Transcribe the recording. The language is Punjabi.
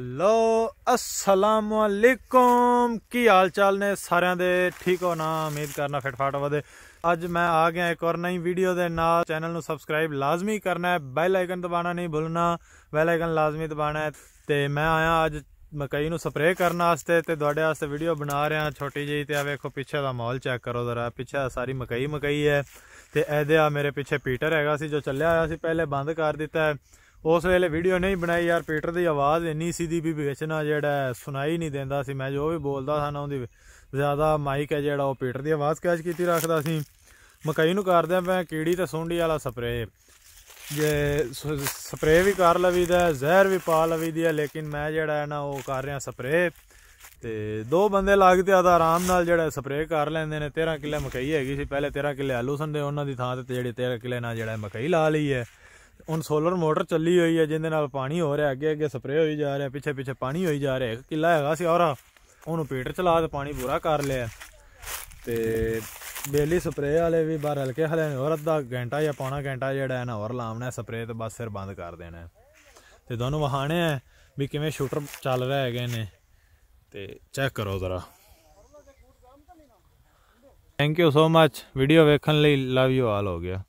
ਹੈਲੋ ਅਸਲਾਮ ਅਲੈਕੁਮ ਕੀ ਹਾਲ ਚਾਲ ਨੇ ਸਾਰਿਆਂ ਦੇ ਠੀਕ ਹੋ ਨਾ ਉਮੀਦ ਕਰਨਾ ਫਿਟ ਫਾਟ ਵਦੇ ਅੱਜ ਮੈਂ ਆ ਗਿਆ ਇੱਕ ਹੋਰ ਨਈ ਵੀਡੀਓ ਦੇ ਨਾਲ ਚੈਨਲ ਨੂੰ ਸਬਸਕ੍ਰਾਈਬ ਲਾਜ਼ਮੀ ਕਰਨਾ ਹੈ ਬੈਲ ਆਈਕਨ ਦਬਾਣਾ ਨਹੀਂ ਭੁੱਲਣਾ ਬੈਲ ਆਈਕਨ ਲਾਜ਼ਮੀ ਦਬਾਣਾ ਹੈ ਤੇ ਮੈਂ ਆਇਆ ਅੱਜ ਮਕਈ ਨੂੰ ਸਪਰੇਅ ਕਰਨ ਵਾਸਤੇ ਤੇ ਤੁਹਾਡੇ ਵਾਸਤੇ ਵੀਡੀਓ ਬਣਾ ਰਿਹਾ ਛੋਟੀ ਜਿਹੀ ਤੇ ਆ ਵੇਖੋ ਪਿੱਛੇ ਦਾ ਮਾਹੌਲ ਚੈੱਕ ਕਰੋ ਜ਼ਰਾ ਪਿੱਛੇ ਸਾਰੀ ਮਕਈ ਮਕਈ ਹੈ ਤੇ ਇਹਦੇ ਆ ਮੇਰੇ ਪਿੱਛੇ ਪੀਟਰ ਹੈਗਾ ਸੀ ਜੋ ਚੱਲਿਆ ਆਇਆ ਸੀ ਪਹਿਲੇ ਬੰਦ ਕਰ ਦਿੱਤਾ ਹੈ ਉਸ ਵੇਲੇ ਵੀਡੀਓ ਨਹੀਂ ਬਣਾਈ ਯਾਰ ਪੀਟਰ ਦੀ ਆਵਾਜ਼ ਇੰਨੀ ਸੀ ਦੀ ਵੀ ਵਿਚਨਾ ਜਿਹੜਾ ਸੁਣਾਈ ਨਹੀਂ ਦਿੰਦਾ ਸੀ ਮੈਂ ਜੋ ਵੀ ਬੋਲਦਾ ਸਾਂ ਉਹਦੀ ਜ਼ਿਆਦਾ ਮਾਈਕ ਹੈ ਜਿਹੜਾ ਉਹ ਪੀਟਰ ਦੀ ਆਵਾਜ਼ ਕੈਚ ਕੀਤੀ ਰੱਖਦਾ ਸੀ ਮਕਾਈ ਨੂੰ ਕਰਦੇ ਮੈਂ ਕੀੜੀ ਤੇ ਸੁੰਡੀ ਵਾਲਾ ਸਪਰੇ ਜੇ ਸਪਰੇ ਵੀ ਕਰ ਲਵੀਦਾ ਜ਼ਹਿਰ ਵੀ ਪਾ ਲਵੀਦੀ ਹੈ ਲੇਕਿਨ ਮੈਂ ਜਿਹੜਾ ਹੈ ਨਾ ਉਹ ਕਰ ਰਿਹਾ ਸਪਰੇ ਤੇ ਦੋ ਬੰਦੇ ਲੱਗ ਤੇ ਆਦਾ ਆਰਾਮ ਨਾਲ ਜਿਹੜਾ ਸਪਰੇ ਕਰ ਲੈਂਦੇ ਨੇ 13 ਕਿੱਲੇ ਮਕਈ ਹੈਗੀ ਸੀ ਪਹਿਲੇ 13 ਕਿੱਲੇ ਆਲੂ ਸੰਦੇ ਉਹਨਾਂ ਦੀ ਥਾਂ ਤੇ ਜਿਹੜੇ 13 ਕਿੱਲੇ ਨਾਲ ਜਿਹੜਾ ਮਕਈ ਲਾ ਲਈ ਹੈ ਹੁਣ ਸੋਲਰ ਮੋਟਰ ਚੱਲੀ ਹੋਈ ਹੈ ਜਿੰਦੇ ਨਾਲ ਪਾਣੀ ਹੋ ਰਿਹਾ ਅੱਗੇ ਅੱਗੇ ਸਪਰੇ ਹੋਈ ਜਾ ਰਿਹਾ ਪਿੱਛੇ ਪਿੱਛੇ ਪਾਣੀ ਹੋਈ ਜਾ ਰਿਹਾ ਕਿੱਲਾ ਹੈਗਾ ਸੀ ਔਰ ਉਹਨੂੰ ਪੀਟਰ ਚਲਾ ਤੇ ਪਾਣੀ ਪੂਰਾ ਕਰ ਲਿਆ ਤੇ ਬੇਲੀ ਸਪਰੇ ਵਾਲੇ ਵੀ ਬਾਹਰ ਹਲਕੇ ਹਲੇ ਹੋਰ ਅੱਧਾ ਘੰਟਾ ਜਾਂ ਪੌਣਾ ਘੰਟਾ ਜਿਹੜਾ ਹੈ ਨਾ ਹੋਰ ਲਾਉਣਾ ਸਪਰੇ ਤੇ ਬਸ ਫਿਰ ਬੰਦ ਕਰ ਦੇਣਾ ਤੇ ਦੋਨੋਂ ਵਹਾਣੇ ਆ ਵੀ ਕਿਵੇਂ ਸ਼ੂਟਰ ਚੱਲ ਰਹੇ ਹੈਗੇ ਨੇ ਤੇ ਚੈੱਕ ਕਰੋ ਜ਼ਰਾ thank you so much video ਵੇਖਣ ਲਈ ਲਵ ਯੂ ਆਲ ਹੋ ਗਿਆ